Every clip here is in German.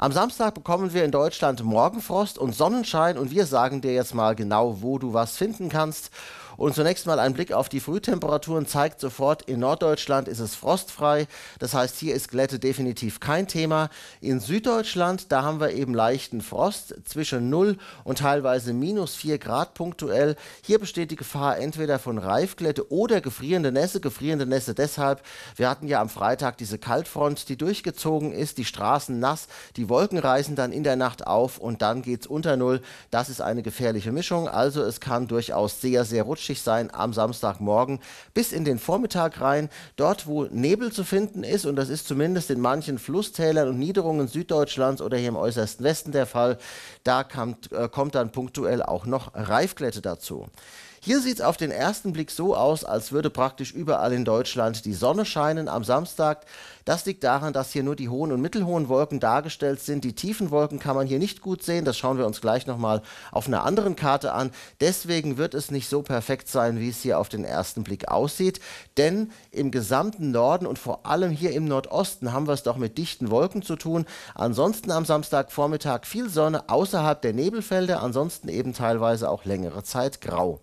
Am Samstag bekommen wir in Deutschland Morgenfrost und Sonnenschein und wir sagen dir jetzt mal genau, wo du was finden kannst. Und zunächst mal ein Blick auf die Frühtemperaturen zeigt sofort, in Norddeutschland ist es frostfrei. Das heißt, hier ist Glätte definitiv kein Thema. In Süddeutschland, da haben wir eben leichten Frost zwischen 0 und teilweise minus 4 Grad punktuell. Hier besteht die Gefahr entweder von Reifglätte oder gefrierende Nässe. Gefrierende Nässe deshalb, wir hatten ja am Freitag diese Kaltfront, die durchgezogen ist, die Straßen nass, die Wolken reißen dann in der Nacht auf und dann geht es unter Null. Das ist eine gefährliche Mischung. Also es kann durchaus sehr, sehr rutschig matschig sein am Samstagmorgen bis in den Vormittag rein. Dort, wo Nebel zu finden ist, und das ist zumindest in manchen Flusstälern und Niederungen Süddeutschlands oder hier im äußersten Westen der Fall, da kam, äh, kommt dann punktuell auch noch Reifglätte dazu. Hier sieht es auf den ersten Blick so aus, als würde praktisch überall in Deutschland die Sonne scheinen am Samstag. Das liegt daran, dass hier nur die hohen und mittelhohen Wolken dargestellt sind. Die tiefen Wolken kann man hier nicht gut sehen. Das schauen wir uns gleich nochmal auf einer anderen Karte an. Deswegen wird es nicht so perfekt perfekt sein, wie es hier auf den ersten Blick aussieht. Denn im gesamten Norden und vor allem hier im Nordosten haben wir es doch mit dichten Wolken zu tun. Ansonsten am Samstagvormittag viel Sonne außerhalb der Nebelfelder, ansonsten eben teilweise auch längere Zeit grau.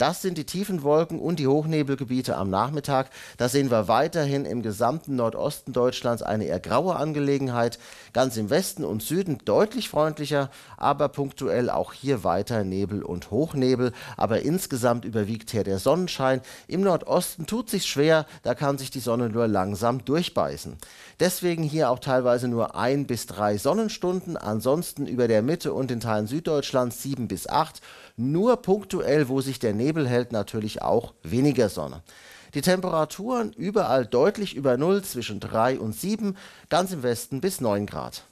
Das sind die tiefen Wolken und die Hochnebelgebiete am Nachmittag. Da sehen wir weiterhin im gesamten Nordosten Deutschlands eine eher graue Angelegenheit. Ganz im Westen und Süden deutlich freundlicher, aber punktuell auch hier weiter Nebel und Hochnebel. Aber insgesamt überwiegt hier der Sonnenschein. Im Nordosten tut sich schwer, da kann sich die Sonne nur langsam durchbeißen. Deswegen hier auch teilweise nur ein bis drei Sonnenstunden. Ansonsten über der Mitte und den Teilen Süddeutschlands sieben bis acht. Nur punktuell, wo sich der Nebel Nebel hält natürlich auch weniger Sonne. Die Temperaturen überall deutlich über Null zwischen 3 und 7, ganz im Westen bis 9 Grad.